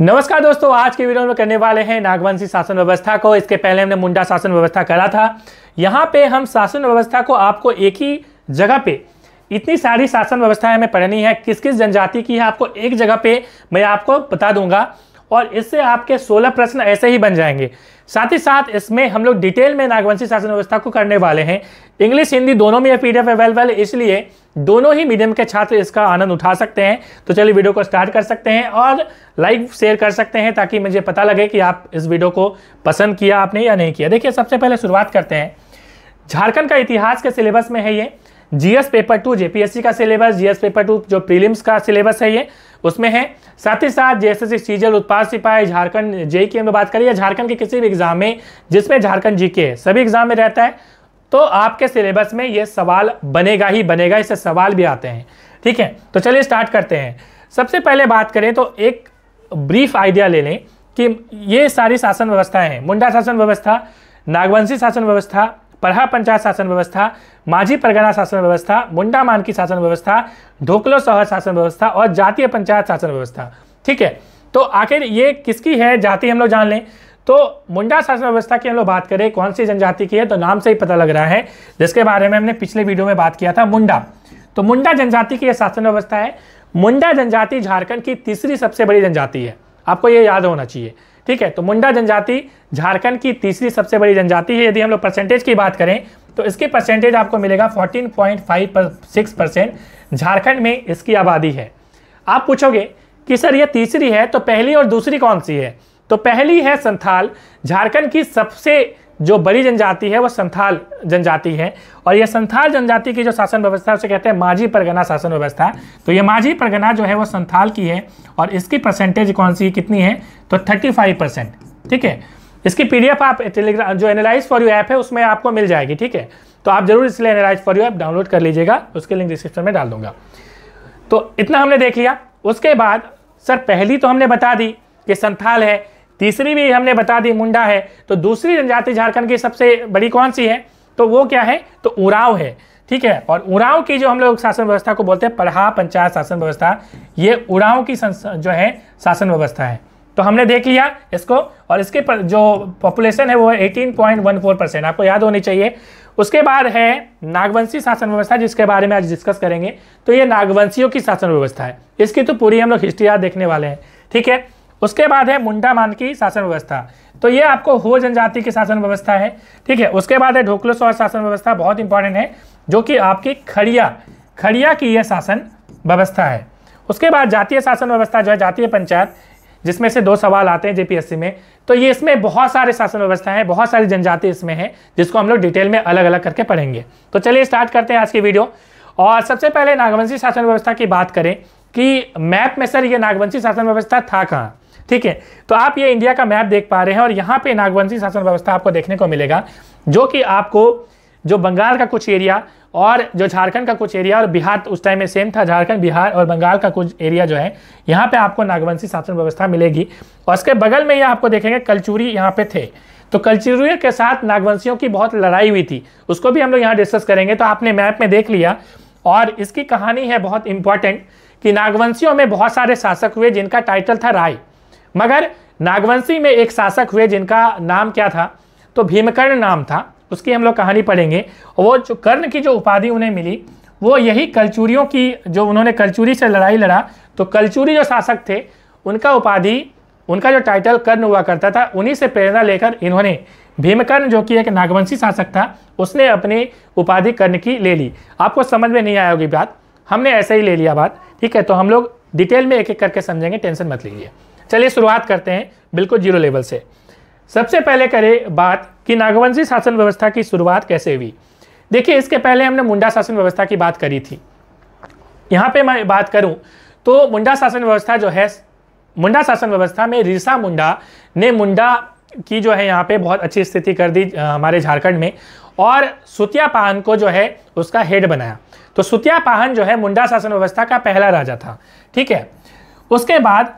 नमस्कार दोस्तों आज के वीडियो में करने वाले हैं नागवंशी शासन व्यवस्था को इसके पहले हमने मुंडा शासन व्यवस्था करा था यहाँ पे हम शासन व्यवस्था को आपको एक ही जगह पे इतनी सारी शासन व्यवस्थाएं हमें पढ़नी है किस किस जनजाति की है आपको एक जगह पे मैं आपको बता दूंगा और इससे आपके सोलह प्रश्न ऐसे ही बन जाएंगे साथ ही साथ इसमें हम लोग डिटेल में नागवंशी शासन व्यवस्था को करने वाले हैं इंग्लिश हिंदी दोनों में यह पीडीएफ अवेलेबल है इसलिए दोनों ही मीडियम के छात्र इसका आनंद उठा सकते हैं तो चलिए वीडियो को स्टार्ट कर सकते हैं और लाइक शेयर कर सकते हैं ताकि मुझे पता लगे कि आप इस वीडियो को पसंद किया आपने या नहीं किया देखिए सबसे पहले शुरुआत करते हैं झारखंड का इतिहास के सिलेबस में है ये जीएस पेपर टू जेपीएससी का सिलेबस जीएस पेपर टू जो प्रीलिम्स का सिलेबस है ये उसमें है साथ ही साथ जैसे सीजल उत्पाद सिपाही झारखंड जे की हम बात करिए झारखंड के किसी भी एग्जाम में जिसमें झारखंड जी के सभी एग्जाम में रहता है तो आपके सिलेबस में ये सवाल बनेगा ही बनेगा इससे सवाल भी आते हैं ठीक है तो चलिए स्टार्ट करते हैं सबसे पहले बात करें तो एक ब्रीफ आइडिया ले लें कि ये सारी शासन व्यवस्थाएं हैं मुंडा शासन व्यवस्था नागवंशी शासन व्यवस्था परहा पंचायत शासन व्यवस्था माझी परगना शासन व्यवस्था मुंडा मानकी शासन व्यवस्था ढोकलो शहर शासन व्यवस्था और जातीय पंचायत शासन व्यवस्था ठीक है तो आखिर ये किसकी है जाति हम लोग जान लें तो मुंडा शासन व्यवस्था की हम लोग बात करें कौन सी जनजाति की है तो नाम से ही पता लग रहा है जिसके बारे में हमने पिछले वीडियो में बात किया था मुंडा तो मुंडा जनजाति की यह शासन व्यवस्था है मुंडा जनजाति झारखंड की तीसरी सबसे बड़ी जनजाति है आपको ये याद होना चाहिए ठीक है तो मुंडा जनजाति झारखंड की तीसरी सबसे बड़ी जनजाति है यदि हम लोग परसेंटेज की बात करें तो इसकी परसेंटेज आपको मिलेगा 14.5 पर सिक्स परसेंट झारखंड में इसकी आबादी है आप पूछोगे कि सर यह तीसरी है तो पहली और दूसरी कौन सी है तो पहली है संथाल झारखंड की सबसे जो बड़ी जनजाति है वो संथाल जनजाति है और यह संथाल जनजाति की जो शासन व्यवस्था उसे कहते हैं माझी परगना शासन व्यवस्था तो ये माझी परगना जो है वो संथाल की है और इसकी परसेंटेज कौन सी कितनी है तो थर्टी फाइव परसेंट ठीक है इसकी पीडीएफ आप टेलीग्राम जो एनालाइज फॉर यू ऐप है उसमें आपको मिल जाएगी ठीक है तो आप जरूर इसलिए analyse for you app download कर लीजिएगा उसके लिंक डिस्क्रिप्शन में डाल दूंगा तो इतना हमने देख लिया उसके बाद सर पहली तो हमने बता दी कि संथाल है तीसरी भी हमने बता दी मुंडा है तो दूसरी जनजाति झारखंड की सबसे बड़ी कौन सी है तो वो क्या है तो उराव है ठीक है और उड़ाव की जो हम लोग शासन व्यवस्था को बोलते हैं पढ़ा पंचायत शासन व्यवस्था ये उड़ाव की जो है शासन व्यवस्था है तो हमने देख लिया इसको और इसके पर जो पॉपुलेशन है वो है 18.14 परसेंट आपको याद होनी चाहिए उसके बाद है नागवंशी शासन व्यवस्था जिसके बारे में आज डिस्कस करेंगे तो ये नागवंशियों की शासन व्यवस्था है इसकी तो पूरी हम लोग हिस्ट्री आज देखने वाले हैं ठीक है उसके बाद है मुंडा मान की शासन व्यवस्था तो ये आपको हो जनजाति की शासन व्यवस्था है ठीक है उसके बाद है ढोकलो सौर शासन व्यवस्था बहुत इंपॉर्टेंट है जो कि आपकी खड़िया खड़िया की यह शासन व्यवस्था है उसके बाद जातीय शासन व्यवस्था जो है जातीय पंचायत जिसमें से दो सवाल आते हैं जेपीएससी में तो ये इसमें बहुत सारे शासन व्यवस्था है बहुत सारी जनजाति इसमें है जिसको हम लोग डिटेल में अलग अलग करके पढ़ेंगे तो चलिए स्टार्ट करते हैं आज की वीडियो और सबसे पहले नागवंशी शासन व्यवस्था की बात करें कि मैप में सर ये नागवंशी शासन व्यवस्था था कहाँ ठीक है तो आप ये इंडिया का मैप देख पा रहे हैं और यहाँ पे नागवंशी शासन व्यवस्था आपको देखने को मिलेगा जो कि आपको जो बंगाल का कुछ एरिया और जो झारखंड का कुछ एरिया और बिहार उस टाइम में सेम था झारखंड बिहार और बंगाल का कुछ एरिया जो है यहाँ पे आपको नागवंशी शासन व्यवस्था मिलेगी और उसके बगल में ये आपको देखेंगे कलचूरी यहाँ पे थे तो कलचूरी के साथ नागवंशियों की बहुत लड़ाई हुई थी उसको भी हम लोग यहाँ डिस्कस करेंगे तो आपने मैप में देख लिया और इसकी कहानी है बहुत इंपॉर्टेंट कि नागवंशियों में बहुत सारे शासक हुए जिनका टाइटल था राय मगर नागवंशी में एक शासक हुए जिनका नाम क्या था तो भीमकर्ण नाम था उसकी हम लोग कहानी पढ़ेंगे वो जो कर्ण की जो उपाधि उन्हें मिली वो यही कलचूरियों की जो उन्होंने कलचूरी से लड़ाई लड़ा तो कलचूरी जो शासक थे उनका उपाधि उनका जो टाइटल कर्ण हुआ करता था उन्हीं से प्रेरणा लेकर इन्होंने भीमकर्ण जो कि एक नागवंशी शासक था उसने अपनी उपाधि कर्ण की ले ली आपको समझ में नहीं आया होगी बात हमने ऐसे ही ले लिया बात ठीक है तो हम लोग डिटेल में एक एक करके समझेंगे टेंशन मत लीजिए चलिए शुरुआत करते हैं बिल्कुल जीरो लेवल से सबसे पहले करें बात कि नागवंशी शासन व्यवस्था की शुरुआत कैसे हुई देखिए इसके पहले हमने मुंडा शासन व्यवस्था की बात करी थी यहाँ पे मैं बात करूँ तो मुंडा शासन व्यवस्था जो है मुंडा शासन व्यवस्था में रिसा मुंडा ने मुंडा की जो है यहाँ पे बहुत अच्छी स्थिति कर दी हमारे झारखंड में और सुतिया पान को जो है उसका हेड बनाया तो सुतियापाहन जो है मुंडा शासन व्यवस्था का पहला राजा था ठीक है उसके बाद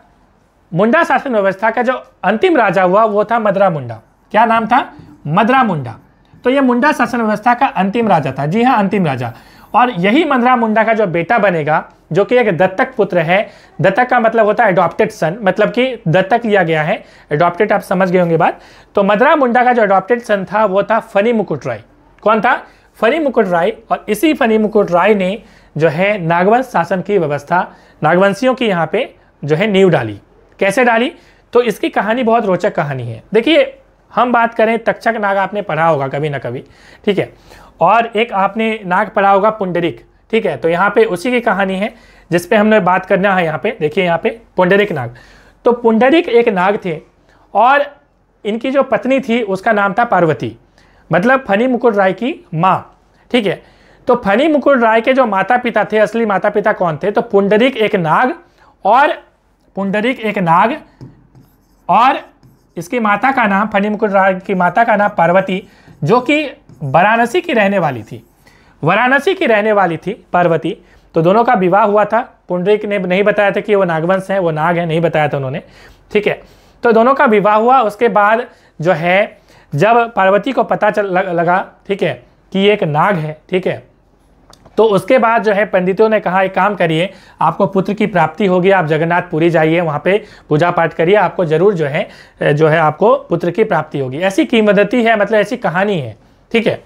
मुंडा शासन व्यवस्था का जो अंतिम राजा हुआ वो था मदरा मुंडा क्या नाम था मदरा मुंडा तो ये मुंडा शासन व्यवस्था का अंतिम राजा था जी हाँ अंतिम राजा और यही मदरा मुंडा का जो बेटा बनेगा जो कि एक दत्तक पुत्र है दत्तक का मतलब होता है एडॉप्टेड सन मतलब कि दत्तक लिया गया है एडॉप्टेड आप समझ गए होंगे बात तो मदरा मुंडा का जो एडॉप्टेड सन था वो था फनी मुकुट राय कौन था फनी मुकुट राय और इसी फनी मुकुट राय ने जो है नागवंश शासन की व्यवस्था नागवंशियों की यहाँ पे जो है नींव डाली कैसे डाली तो इसकी कहानी बहुत रोचक कहानी है देखिए हम बात करें तक्षक नाग आपने पढ़ा होगा कभी ना कभी ठीक है और एक आपने नाग पढ़ा होगा पुंडरिक ठीक है तो यहाँ पे उसी की कहानी है जिसपे हमने बात करना है यहाँ पे देखिए यहाँ पे पुंडरिक नाग तो पुंडरिक एक नाग थे और इनकी जो पत्नी थी उसका नाम था पार्वती मतलब फनी मुकुट राय की माँ ठीक है तो फनी मुकुट राय के जो माता पिता थे असली माता पिता कौन थे तो पुंडरिक एक नाग और पुंडरिक एक नाग और इसकी माता का नाम फनी मुकुट राय की माता का नाम पार्वती जो कि वाराणसी की रहने वाली थी वाराणसी की रहने वाली थी पार्वती तो दोनों का विवाह हुआ था पुंडरिक ने नहीं बताया था कि वो नागवंश है वो नाग है नहीं बताया था उन्होंने ठीक है तो दोनों का विवाह हुआ उसके बाद जो है जब पार्वती को पता चल लगा ठीक है कि एक नाग है ठीक है तो उसके बाद जो है पंडितों ने कहा एक काम करिए आपको पुत्र की प्राप्ति होगी आप जगन्नाथपुरी जाइए वहाँ पे पूजा पाठ करिए आपको जरूर जो है जो है आपको पुत्र की प्राप्ति होगी ऐसी कीमदती है मतलब ऐसी कहानी है ठीक है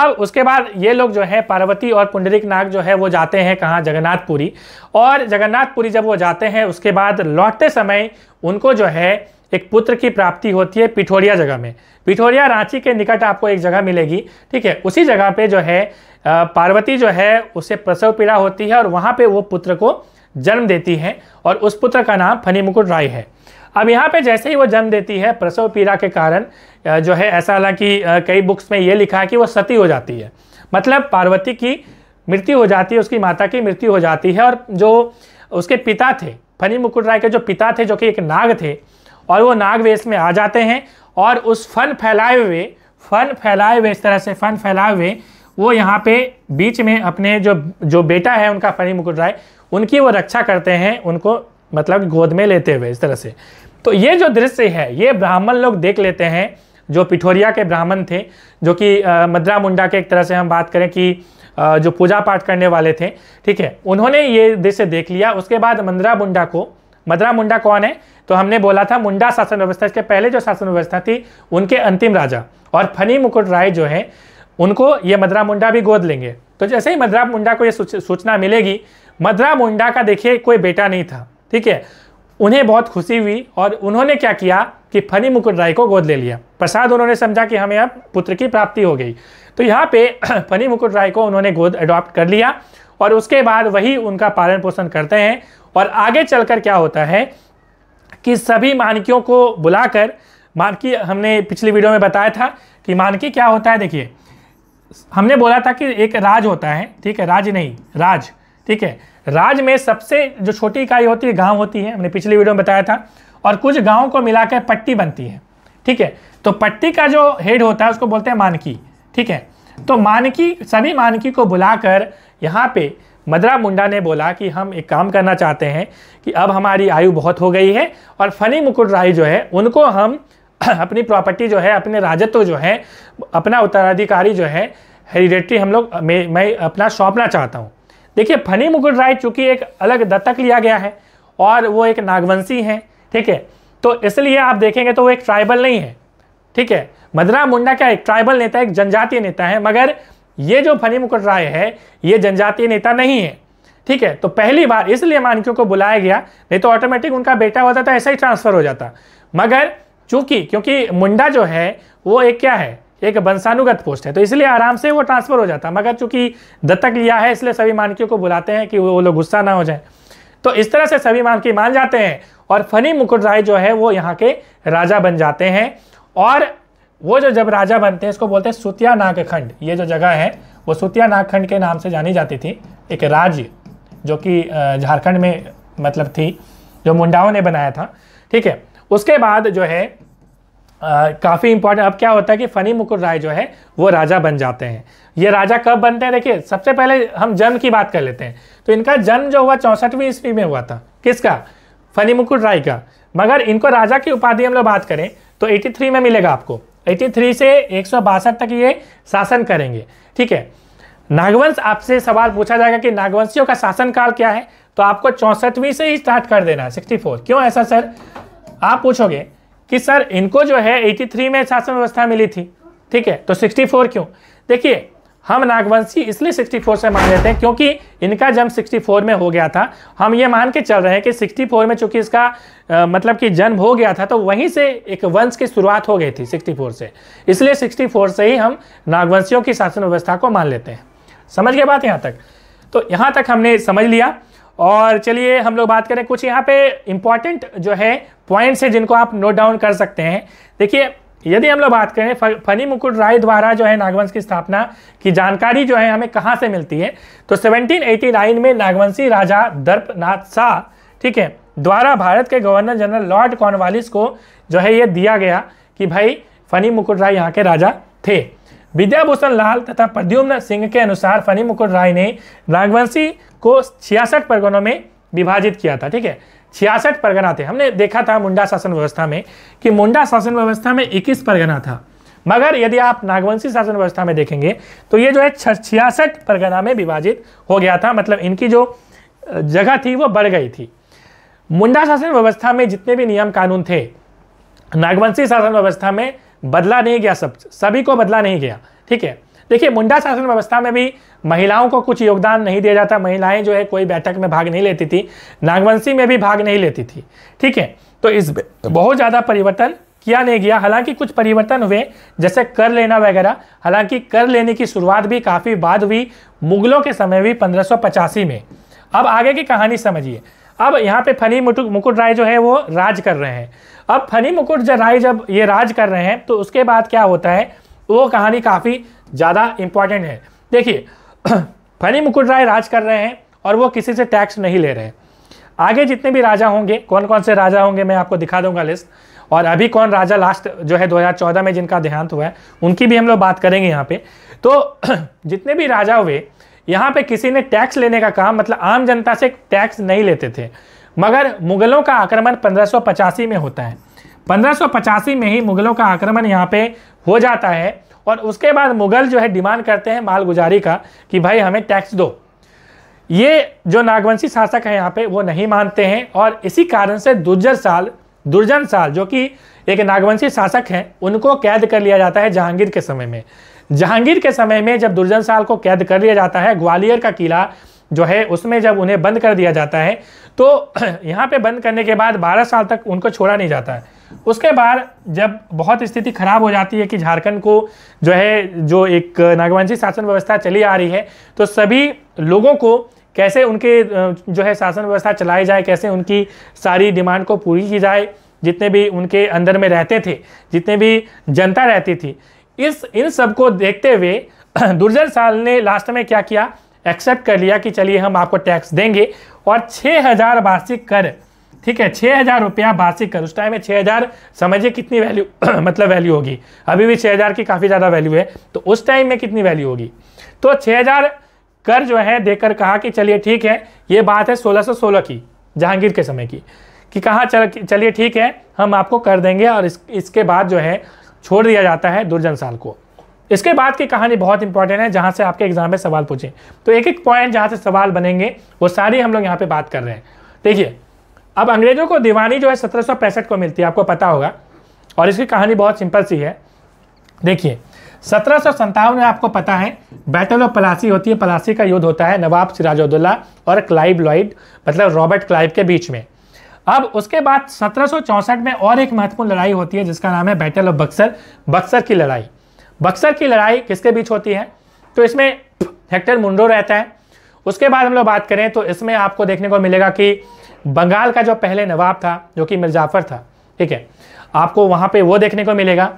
अब उसके बाद ये लोग जो है पार्वती और पुंडरिक नाग जो है वो जाते हैं कहाँ जगन्नाथपुरी और जगन्नाथपुरी जब वो जाते हैं उसके बाद लौटते समय उनको जो है एक पुत्र की प्राप्ति होती है पिठोरिया जगह में पिठोरिया रांची के निकट आपको एक जगह मिलेगी ठीक है उसी जगह पे जो है पार्वती जो है उसे प्रसव पीड़ा होती है और वहाँ पे वो पुत्र को जन्म देती है और उस पुत्र का नाम फनी मुकुट राय है अब यहाँ पे जैसे ही वो जन्म देती है प्रसव पीड़ा के कारण जो है ऐसा हालांकि कई बुक्स में ये लिखा है कि वो सती हो जाती है मतलब पार्वती की मृत्यु हो जाती है उसकी माता की मृत्यु हो जाती है और जो उसके पिता थे फनी मुकुट राय के जो पिता थे जो कि एक नाग थे और वो नाग वेश में आ जाते हैं और उस फन फैलाए हुए फन फैलाए हुए इस तरह से फन फैलाए हुए वो यहाँ पे बीच में अपने जो जो बेटा है उनका फनी मुकुट राय उनकी वो रक्षा करते हैं उनको मतलब गोद में लेते हुए इस तरह से तो ये जो दृश्य है ये ब्राह्मण लोग देख लेते हैं जो पिठोरिया के ब्राह्मण थे जो कि मद्रा मुंडा के एक तरह से हम बात करें कि आ, जो पूजा पाठ करने वाले थे ठीक है उन्होंने ये दृश्य देख लिया उसके बाद मद्रा मुंडा को मदरा मुंडा कौन है तो हमने बोला था मुंडा शासन व्यवस्था इसके पहले जो शासन व्यवस्था थी उनके अंतिम राजा और फनी मुकुट राय जो है उनको ये मदरा मुंडा भी गोद लेंगे तो जैसे ही मदरा मुंडा को ये सूचना मिलेगी मदरा मुंडा का देखिए कोई बेटा नहीं था ठीक है उन्हें बहुत खुशी हुई और उन्होंने क्या किया कि फनी मुकुट राय को गोद ले लिया प्रसाद उन्होंने समझा कि हमें अब पुत्र की प्राप्ति हो गई तो यहाँ पे फनी मुकुट राय को उन्होंने गोद अडॉप्ट कर लिया और उसके बाद वही उनका पालन पोषण करते हैं और आगे चलकर क्या होता है कि सभी मानकियों को बुलाकर मानकी हमने पिछली वीडियो में बताया था कि मानकी क्या होता है देखिए हमने बोला था कि एक राज होता है ठीक है राज नहीं राज ठीक है राज में सबसे जो छोटी इकाई होती है गांव होती है हमने पिछली वीडियो में बताया था और कुछ गांव को मिलाकर पट्टी बनती है ठीक है तो पट्टी का जो हेड होता है उसको बोलते हैं मानकी ठीक है तो मानकी सभी मानकी को बुलाकर यहाँ पे मदरा मुंडा ने बोला कि हम एक काम करना चाहते हैं कि अब हमारी आयु बहुत हो गई है और फनी मुकुट राय जो है उनको हम अपनी प्रॉपर्टी जो है अपने राजत्व जो है अपना उत्तराधिकारी जो है हेरिडेटरी हम लोग मैं, अपना सौंपना चाहता हूँ देखिए फनी मुकुट राय चूँकि एक अलग दत्तक लिया गया है और वो एक नागवंशी हैं ठीक है तो इसलिए आप देखेंगे तो वो एक ट्राइबल नहीं है ठीक है मदरा मुंडा क्या एक ट्राइबल नेता एक जनजातीय नेता है मगर ये जो फनी मुकुट राय है ये जनजातीय नेता नहीं है ठीक है तो पहली बार इसलिए मानकियों को बुलाया गया नहीं तो ऑटोमेटिक उनका बेटा होता था ऐसा ही ट्रांसफर हो जाता मगर चूंकि क्योंकि मुंडा जो है वो एक क्या है एक वंशानुगत पोस्ट है तो इसलिए आराम से वो ट्रांसफर हो जाता मगर चूंकि दत्तक लिया है इसलिए सभी मानकियों को बुलाते हैं कि वो लोग गुस्सा ना हो जाए तो इस तरह से सभी मानकी मान जाते हैं और फनी मुकुट राय जो है वो यहाँ के राजा बन जाते हैं और वो जो जब राजा बनते हैं इसको बोलते हैं सुतिया नाग खंड ये जो जगह है वो सुतिया नाग खंड के नाम से जानी जाती थी एक राज्य जो कि झारखंड में मतलब थी जो मुंडाओं ने बनाया था ठीक है उसके बाद जो है काफ़ी इंपॉर्टेंट अब क्या होता है कि फनी मुकुर राय जो है वो राजा बन जाते हैं ये राजा कब बनते हैं देखिए सबसे पहले हम जन्म की बात कर लेते हैं तो इनका जन्म जो हुआ चौंसठवीं ईस्वी में हुआ था किसका फनी मुकुर राय का मगर इनको राजा की उपाधि हम लोग बात करें तो 83 में मिलेगा आपको 83 से एक तक ये शासन करेंगे ठीक है नागवंश आपसे सवाल पूछा जाएगा कि नागवंशियों का शासन काल क्या है तो आपको चौसठवीं से ही स्टार्ट कर देना है सिक्सटी क्यों ऐसा सर आप पूछोगे कि सर इनको जो है 83 में शासन व्यवस्था मिली थी ठीक है तो 64 क्यों देखिए हम नागवंशी इसलिए 64 से मान लेते हैं क्योंकि इनका जन्म 64 में हो गया था हम ये मान के चल रहे हैं कि 64 में चूंकि इसका आ, मतलब कि जन्म हो गया था तो वहीं से एक वंश की शुरुआत हो गई थी 64 से इसलिए 64 से ही हम नागवंशियों की शासन व्यवस्था को मान लेते हैं समझ गए बात यहाँ तक तो यहाँ तक हमने समझ लिया और चलिए हम लोग बात करें कुछ यहाँ पे इम्पॉर्टेंट जो है पॉइंट्स है जिनको आप नोट डाउन कर सकते हैं देखिए यदि हम लोग बात करें फनी मुकुट राय द्वारा जो है नागवंश की स्थापना की जानकारी जो है हमें कहाँ से मिलती है तो 1789 में नागवंशी राजा दर्पनाथ शाह ठीक है द्वारा भारत के गवर्नर जनरल लॉर्ड कॉर्नवालिस को जो है ये दिया गया कि भाई फनी मुकुट राय यहाँ के राजा थे विद्याभूषण लाल तथा प्रद्युम्न सिंह के अनुसार फनी मुकुट राय ने नागवंशी को छियासठ परगनों में विभाजित किया था ठीक है छियासठ परगना थे हमने देखा था मुंडा शासन व्यवस्था में कि मुंडा शासन व्यवस्था में इक्कीस परगना था मगर यदि आप नागवंशी शासन व्यवस्था में देखेंगे तो ये जो है छियासठ परगना में विभाजित हो गया था मतलब इनकी जो जगह थी वो बढ़ गई थी मुंडा शासन व्यवस्था में जितने भी नियम कानून थे नागवंशी शासन व्यवस्था में बदला नहीं गया सब सभी को बदला नहीं गया ठीक है देखिए मुंडा शासन व्यवस्था में भी महिलाओं को कुछ योगदान नहीं दिया जाता महिलाएं जो है कोई बैठक में भाग नहीं लेती थी नागवंशी में भी भाग नहीं लेती थी ठीक है तो इस बहुत ज़्यादा परिवर्तन किया नहीं गया हालांकि कुछ परिवर्तन हुए जैसे कर लेना वगैरह हालांकि कर लेने की शुरुआत भी काफ़ी बाद हुई मुगलों के समय भी पंद्रह में अब आगे की कहानी समझिए अब यहाँ पे फनी मुकुट राय जो है वो राज कर रहे हैं अब फनी मुकुट राय जब ये राज कर रहे हैं तो उसके बाद क्या होता है वो कहानी काफ़ी ज़्यादा इंपॉर्टेंट है देखिए फनी मुकुट राय राज कर रहे हैं और वो किसी से टैक्स नहीं ले रहे हैं आगे जितने भी राजा होंगे कौन कौन से राजा होंगे मैं आपको दिखा दूंगा लिस्ट और अभी कौन राजा लास्ट जो है 2014 में जिनका देहांत हुआ है उनकी भी हम लोग बात करेंगे यहाँ पे तो जितने भी राजा हुए यहाँ पे किसी ने टैक्स लेने का काम मतलब आम जनता से टैक्स नहीं लेते थे मगर मुगलों का आक्रमण पंद्रह में होता है पंद्रह में ही मुगलों का आक्रमण यहाँ पे हो जाता है और उसके बाद मुगल जो है डिमांड करते हैं मालगुजारी का कि भाई हमें टैक्स दो ये जो नागवंशी शासक हैं यहाँ पे वो नहीं मानते हैं और इसी कारण से दुर्जर साल दुर्जन साल जो कि एक नागवंशी शासक हैं उनको कैद कर लिया जाता है जहांगीर के समय में जहांगीर के समय में जब दुर्जन साल को कैद कर लिया जाता है ग्वालियर का किला जो है उसमें जब उन्हें बंद कर दिया जाता है तो यहाँ पे बंद करने के बाद 12 साल तक उनको छोड़ा नहीं जाता है उसके बाद जब बहुत स्थिति खराब हो जाती है कि झारखंड को जो है जो एक नागवंशी शासन व्यवस्था चली आ रही है तो सभी लोगों को कैसे उनके जो है शासन व्यवस्था चलाई जाए कैसे उनकी सारी डिमांड को पूरी की जाए जितने भी उनके अंदर में रहते थे जितने भी जनता रहती थी इस इन सब को देखते हुए दुर्जन साल ने लास्ट में क्या किया एक्सेप्ट कर लिया कि चलिए हम आपको टैक्स देंगे और 6000 वार्षिक कर ठीक है छः हज़ार रुपया वार्षिक कर उस टाइम में छः हज़ार समझिए कितनी वैल्यू मतलब वैल्यू होगी अभी भी छः हज़ार की काफ़ी ज़्यादा वैल्यू है तो उस टाइम में कितनी वैल्यू होगी तो छः हज़ार कर जो है देकर कहा कि चलिए ठीक है ये बात है सोलह सौ सोलह की जहांगीर के समय की कि कहा चलिए ठीक है हम आपको कर देंगे और इस, इसके बाद जो है छोड़ दिया जाता है दुर्जन साल को इसके बाद की कहानी बहुत इंपॉर्टेंट है जहाँ से आपके एग्जाम में सवाल पूछें तो एक एक पॉइंट जहाँ से सवाल बनेंगे वो सारी हम लोग यहाँ पे बात कर रहे हैं देखिए अब अंग्रेजों को दीवानी जो है सत्रह को मिलती है आपको पता होगा और इसकी कहानी बहुत सिंपल सी है देखिए सत्रह में आपको पता है बैटल ऑफ पलासी होती है पलासी का युद्ध होता है नवाब सिराजुद्दौला और क्लाइव लॉइड मतलब रॉबर्ट क्लाइव के बीच में अब उसके बाद सत्रह में और एक महत्वपूर्ण लड़ाई होती है जिसका नाम है बैटल ऑफ बक्सर बक्सर की लड़ाई बक्सर की लड़ाई किसके बीच होती है तो इसमें हेक्टर मुंडो रहता है उसके बाद हम लोग बात करें तो इसमें आपको देखने को मिलेगा कि बंगाल का जो पहले नवाब था जो कि मिर्जाफर था ठीक है आपको वहाँ पे वो देखने को मिलेगा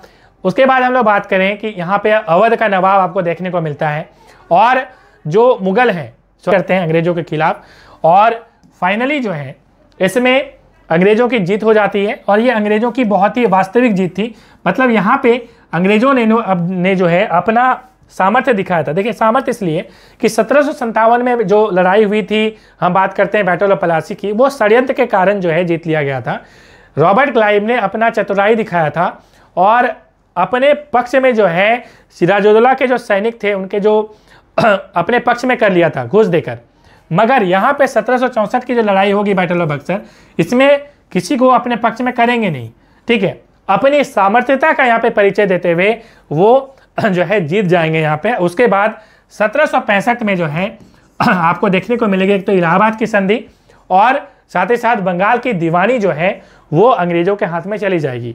उसके बाद हम लोग बात करें कि यहाँ पे अवध का नवाब आपको देखने को मिलता है और जो मुगल हैं करते हैं अंग्रेजों के खिलाफ और फाइनली जो है इसमें अंग्रेजों की जीत हो जाती है और ये अंग्रेजों की बहुत ही वास्तविक जीत थी मतलब यहाँ पे अंग्रेजों ने अब ने जो है अपना सामर्थ्य दिखाया था देखिए सामर्थ्य इसलिए कि सत्रह में जो लड़ाई हुई थी हम बात करते हैं बैटल ऑफ पलासी की वो षड्यंत्र के कारण जो है जीत लिया गया था रॉबर्ट क्लाइव ने अपना चतुराई दिखाया था और अपने पक्ष में जो है सिराजुद्दौला के जो सैनिक थे उनके जो अपने पक्ष में कर लिया था घुस देकर मगर यहाँ पे सत्रह की जो लड़ाई होगी बैटल ऑफ बक्सर इसमें किसी को अपने पक्ष में करेंगे नहीं ठीक है अपनी सामर्थ्यता का यहाँ पे परिचय देते हुए वो जो है जीत जाएंगे यहाँ पे उसके बाद सत्रह में जो है आपको देखने को मिलेगी एक तो इलाहाबाद की संधि और साथ ही साथ बंगाल की दीवानी जो है वो अंग्रेजों के हाथ में चली जाएगी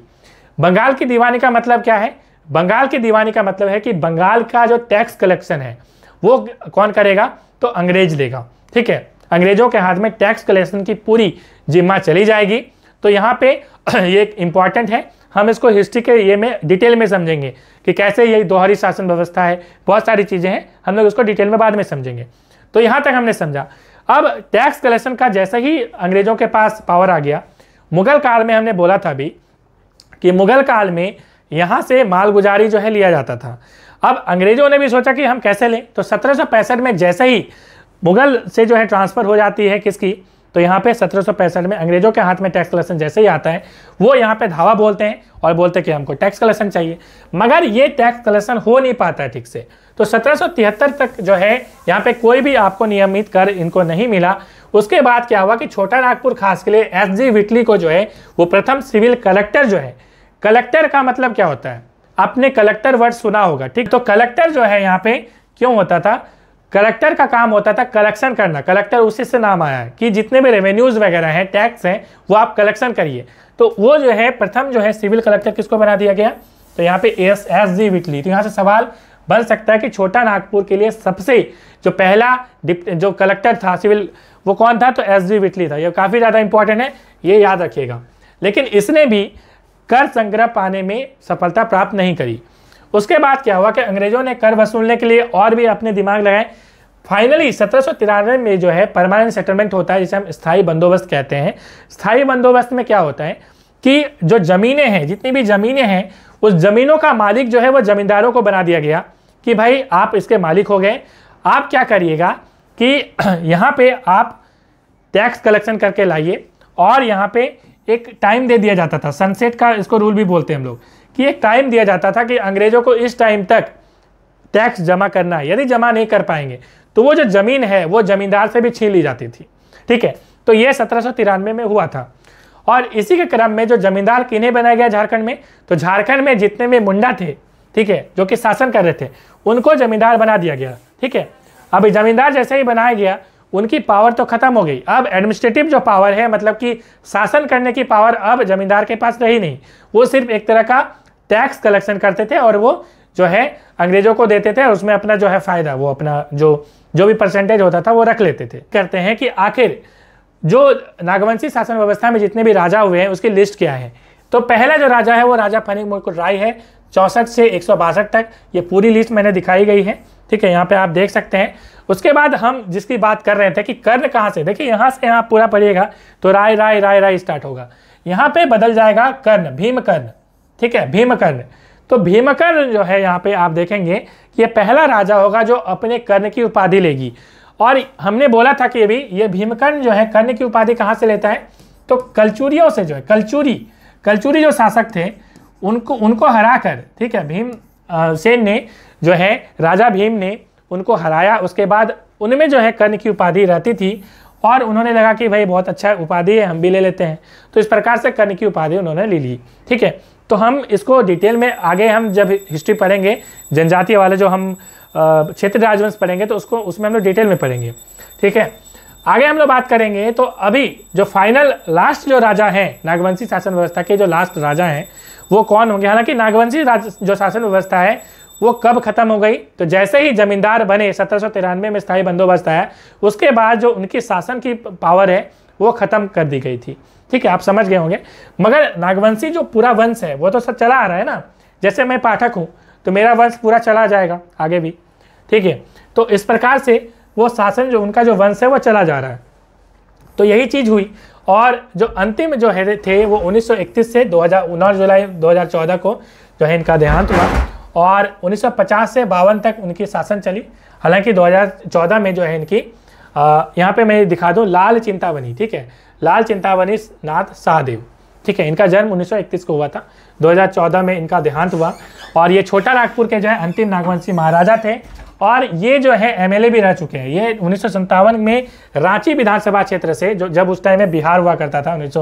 बंगाल की दीवानी का मतलब क्या है बंगाल की दीवानी का मतलब है कि बंगाल का जो टैक्स कलेक्शन है वो कौन करेगा तो अंग्रेज लेगा ठीक है अंग्रेजों के हाथ में टैक्स कलेक्शन की पूरी जिम्मा चली जाएगी तो यहाँ पे ये इंपॉर्टेंट है हम इसको हिस्ट्री के ये में डिटेल में समझेंगे कि कैसे ये दोहरी शासन व्यवस्था है बहुत सारी चीज़ें हैं हम लोग इसको डिटेल में बाद में समझेंगे तो यहाँ तक हमने समझा अब टैक्स कलेक्शन का जैसे ही अंग्रेजों के पास पावर आ गया मुगल काल में हमने बोला था भी कि मुगल काल में यहाँ से मालगुजारी जो है लिया जाता था अब अंग्रेजों ने भी सोचा कि हम कैसे लें तो सत्रह में जैसे ही मुगल से जो है ट्रांसफ़र हो जाती है किसकी तो यहाँ पे सत्रह में अंग्रेजों के हाथ में टैक्स कलेक्शन जैसे ही आता है वो यहाँ पे धावा बोलते हैं और बोलते हैं कि हमको टैक्स कलेक्शन चाहिए मगर ये टैक्स कलेक्शन हो नहीं पाता है ठीक से तो सत्रह तक जो है यहाँ पे कोई भी आपको नियमित कर इनको नहीं मिला उसके बाद क्या हुआ कि छोटा नागपुर खास के लिए एस जी विटली को जो है वो प्रथम सिविल कलेक्टर जो है कलेक्टर का मतलब क्या होता है आपने कलेक्टर वर्ड सुना होगा ठीक तो कलेक्टर जो है यहाँ पे क्यों होता था कलेक्टर का काम होता था कलेक्शन करना कलेक्टर उसी से नाम आया है कि जितने भी रेवेन्यूज वगैरह हैं टैक्स हैं वो आप कलेक्शन करिए तो वो जो है प्रथम जो है सिविल कलेक्टर किसको बना दिया गया तो यहाँ पे एस एस जी विटली तो यहाँ से सवाल बन सकता है कि छोटा नागपुर के लिए सबसे जो पहला जो कलेक्टर था सिविल वो कौन था तो एस जी विटली था ये काफ़ी ज़्यादा इंपॉर्टेंट है ये याद रखिएगा लेकिन इसने भी कर संग्रह पाने में सफलता प्राप्त नहीं करी उसके बाद क्या हुआ कि अंग्रेजों ने कर वसूलने के लिए और भी अपने दिमाग लगाए फाइनली सत्रह में जो है परमानेंट सेटलमेंट होता है जिसे हम स्थायी बंदोबस्त कहते हैं स्थायी बंदोबस्त में क्या होता है कि जो ज़मीनें हैं जितनी भी ज़मीनें हैं उस ज़मीनों का मालिक जो है वो ज़मींदारों को बना दिया गया कि भाई आप इसके मालिक हो गए आप क्या करिएगा कि यहाँ पे आप टैक्स कलेक्शन करके लाइए और यहाँ पे एक टाइम दे दिया जाता था सनसेट का इसको रूल भी बोलते हैं हम लोग कि एक टाइम दिया जाता था कि अंग्रेजों को इस टाइम तक टैक्स जमा करना है यदि जमा नहीं कर पाएंगे तो वो जो जमीन है वो जमींदार से भी छीन ली जाती थी ठीक है तो ये सत्रह में हुआ था और इसी के क्रम में जो जमींदार किन्हें बनाया गया झारखंड में तो झारखंड में जितने भी मुंडा थे ठीक है जो कि शासन कर रहे थे उनको जमींदार बना दिया गया ठीक है अभी जमींदार जैसे ही बनाया गया उनकी पावर तो खत्म हो गई अब एडमिनिस्ट्रेटिव जो पावर है मतलब कि शासन करने की पावर अब जमींदार के पास रही नहीं वो सिर्फ एक तरह का टैक्स कलेक्शन करते थे और वो जो है अंग्रेजों को देते थे और उसमें अपना जो है फायदा वो अपना जो जो भी परसेंटेज होता था वो रख लेते थे करते हैं कि आखिर जो नागवंशी शासन व्यवस्था में जितने भी राजा हुए हैं उसकी लिस्ट क्या है तो पहला जो राजा है वो राजा फनिक मुकुट राय है चौसठ से एक तक ये पूरी लिस्ट मैंने दिखाई गई है ठीक है यहाँ पे आप देख सकते हैं उसके बाद हम जिसकी बात कर रहे थे कि कर्ण कहाँ से देखिए यहाँ से यहाँ पूरा पढ़िएगा तो राय राय राय राय स्टार्ट होगा यहाँ पे बदल जाएगा कर्ण भीम कर्ण ठीक है भीमकर्ण तो भीमकर्ण जो है यहाँ पे आप देखेंगे कि ये पहला राजा होगा जो अपने कर्ण की उपाधि लेगी और हमने बोला था कि अभी ये भीमकर्ण जो है कर्ण की उपाधि कहाँ से लेता है तो कलचूरियों से जो है कलचूरी कलचूरी जो शासक थे उनको उनको हरा कर ठीक है भीम सेन ने जो है राजा भीम ने उनको हराया उसके बाद उनमें जो है कर्ण की उपाधि रहती थी और उन्होंने लगा कि भाई बहुत अच्छा उपाधि है हम भी ले लेते हैं तो इस प्रकार से कर्ण की उपाधि उन्होंने ले ली ठीक है तो हम इसको डिटेल में आगे हम जब हिस्ट्री पढ़ेंगे जनजातीय वाले जो हम क्षेत्र राजवंश पढ़ेंगे तो उसको उसमें हम लोग डिटेल में पढ़ेंगे ठीक है आगे हम लोग बात करेंगे तो अभी जो फाइनल लास्ट जो राजा हैं नागवंशी शासन व्यवस्था के जो लास्ट राजा हैं वो कौन होंगे हालांकि नागवंशी जो शासन व्यवस्था है वो कब खत्म हो गई तो जैसे ही जमींदार बने सत्रह में स्थायी बंदोबस्त आया उसके बाद जो उनकी शासन की पावर है वो खत्म कर दी गई थी ठीक है आप समझ गए होंगे मगर नागवंशी जो पूरा वंश है वो तो सब चला आ रहा है ना जैसे मैं पाठक हूँ तो मेरा वंश पूरा चला जाएगा आगे भी ठीक है तो इस प्रकार से वो शासन जो उनका जो वंश है वो चला जा रहा है तो यही चीज़ हुई और जो अंतिम जो है थे वो 1931 से दो जुलाई 2014 को जो है इनका देहांत हुआ और 1950 से बावन तक उनकी शासन चली हालांकि 2014 में जो है इनकी यहाँ पे मैं दिखा दूँ लाल चिंतावनी ठीक है लाल चिंतावनी नाथ शाहदेव ठीक है इनका जन्म 1931 को हुआ था 2014 में इनका देहांत हुआ और ये छोटा नागपुर के जो है अंतिम नागवंशी महाराजा थे और ये जो है एमएलए भी रह चुके हैं ये उन्नीस में रांची विधानसभा क्षेत्र से जो जब उस टाइम में बिहार हुआ करता था उन्नीस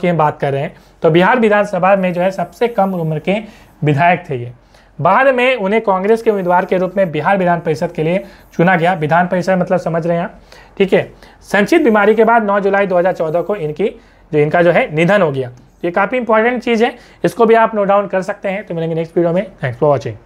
की हम बात कर रहे हैं तो बिहार विधानसभा में जो है सबसे कम उम्र के विधायक थे ये बाद में उन्हें कांग्रेस के उम्मीदवार के रूप में बिहार विधान परिषद के लिए चुना गया विधान परिषद मतलब समझ रहे हैं ठीक है संचित बीमारी के बाद 9 जुलाई 2014 को इनकी जो इनका जो है निधन हो गया ये काफ़ी इंपॉर्टेंट चीज़ है इसको भी आप नोट डाउन कर सकते हैं तो मिलेंगे नेक्स्ट वीडियो में थैंक्स फॉर वॉचिंग